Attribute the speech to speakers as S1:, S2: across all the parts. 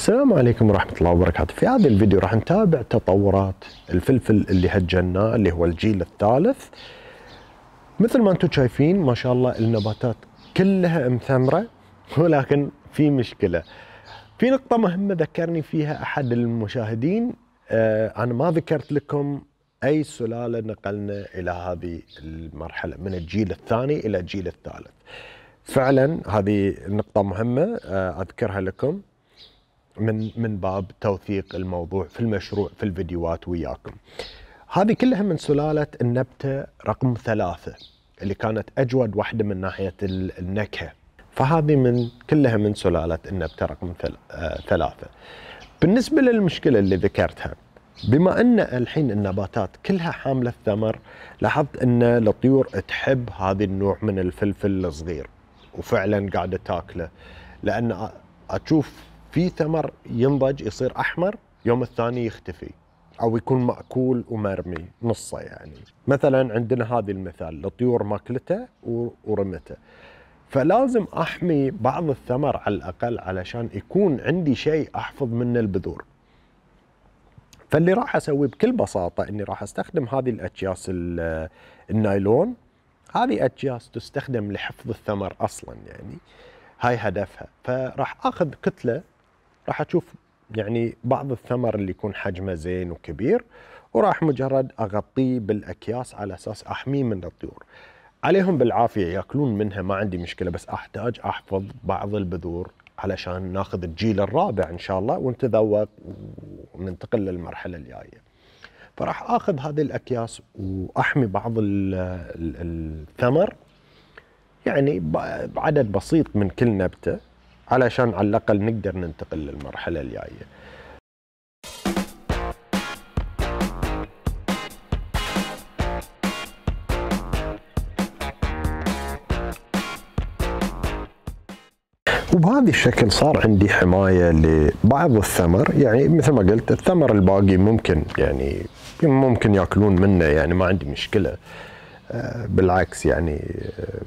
S1: السلام عليكم ورحمة الله وبركاته في هذا الفيديو راح نتابع تطورات الفلفل اللي هجناه اللي هو الجيل الثالث مثل ما انتم شايفين ما شاء الله النباتات كلها مثمرة ولكن في مشكلة في نقطة مهمة ذكرني فيها أحد المشاهدين آه أنا ما ذكرت لكم أي سلالة نقلنا إلى هذه المرحلة من الجيل الثاني إلى الجيل الثالث فعلا هذه نقطة مهمة آه أذكرها لكم من من باب توثيق الموضوع في المشروع في الفيديوهات وياكم. هذه كلها من سلاله النبته رقم ثلاثه اللي كانت اجود واحده من ناحيه النكهه. فهذه من كلها من سلاله النبته رقم آه، ثلاثه. بالنسبه للمشكله اللي ذكرتها بما ان الحين النباتات كلها حامله الثمر لاحظت ان الطيور تحب هذا النوع من الفلفل الصغير وفعلا قاعده تاكله لان اشوف في ثمر ينضج يصير احمر يوم الثاني يختفي او يكون ماكول ومرمي نصه يعني مثلا عندنا هذا المثال الطيور ماكلته ورمته فلازم احمي بعض الثمر على الاقل علشان يكون عندي شيء احفظ منه البذور فاللي راح اسويه بكل بساطه اني راح استخدم هذه الاكياس النايلون هذه اكياس تستخدم لحفظ الثمر اصلا يعني هاي هدفها فراح اخذ كتله راح تشوف يعني بعض الثمر اللي يكون حجمه زين وكبير وراح مجرد اغطيه بالاكياس على اساس احميه من الطيور عليهم بالعافيه ياكلون منها ما عندي مشكله بس احتاج احفظ بعض البذور علشان ناخذ الجيل الرابع ان شاء الله ونتذوق وننتقل للمرحله الجايه. فراح اخذ هذه الاكياس واحمي بعض الثمر يعني بعدد بسيط من كل نبته علشان على الاقل نقدر ننتقل للمرحله الجايه وبهذا الشكل صار عندي حمايه لبعض الثمر يعني مثل ما قلت الثمر الباقي ممكن يعني ممكن ياكلون منه يعني ما عندي مشكله آه، بالعكس يعني آه،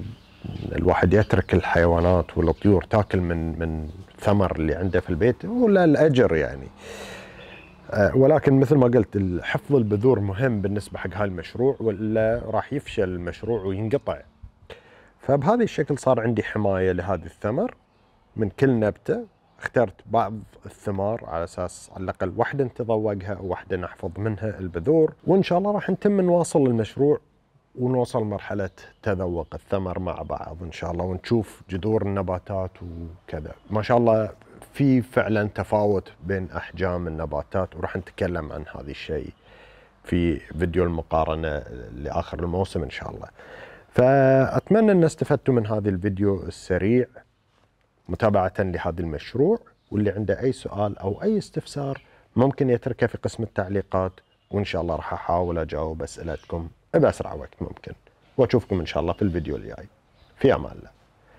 S1: الواحد يترك الحيوانات والطيور تاكل من من الثمر اللي عنده في البيت ولا الاجر يعني آه، ولكن مثل ما قلت حفظ البذور مهم بالنسبه حق هالمشروع ولا راح يفشل المشروع وينقطع فبهذا الشكل صار عندي حمايه لهذا الثمر من كل نبته اخترت بعض الثمار على اساس على الاقل واحده نتذوقها وواحده نحفظ منها البذور وان شاء الله راح نتم نواصل المشروع ونوصل مرحلة تذوق الثمر مع بعض إن شاء الله ونشوف جذور النباتات وكذا ما شاء الله في فعلا تفاوت بين أحجام النباتات وراح نتكلم عن هذا الشيء في فيديو المقارنة لآخر الموسم إن شاء الله فأتمنى أن استفدتوا من هذا الفيديو السريع متابعة لهذا المشروع واللي عنده أي سؤال أو أي استفسار ممكن يتركه في قسم التعليقات وإن شاء الله راح أحاول أجاوب أسئلتكم بأسرع وقت ممكن وأشوفكم إن شاء الله في الفيديو الجاي في أمان الله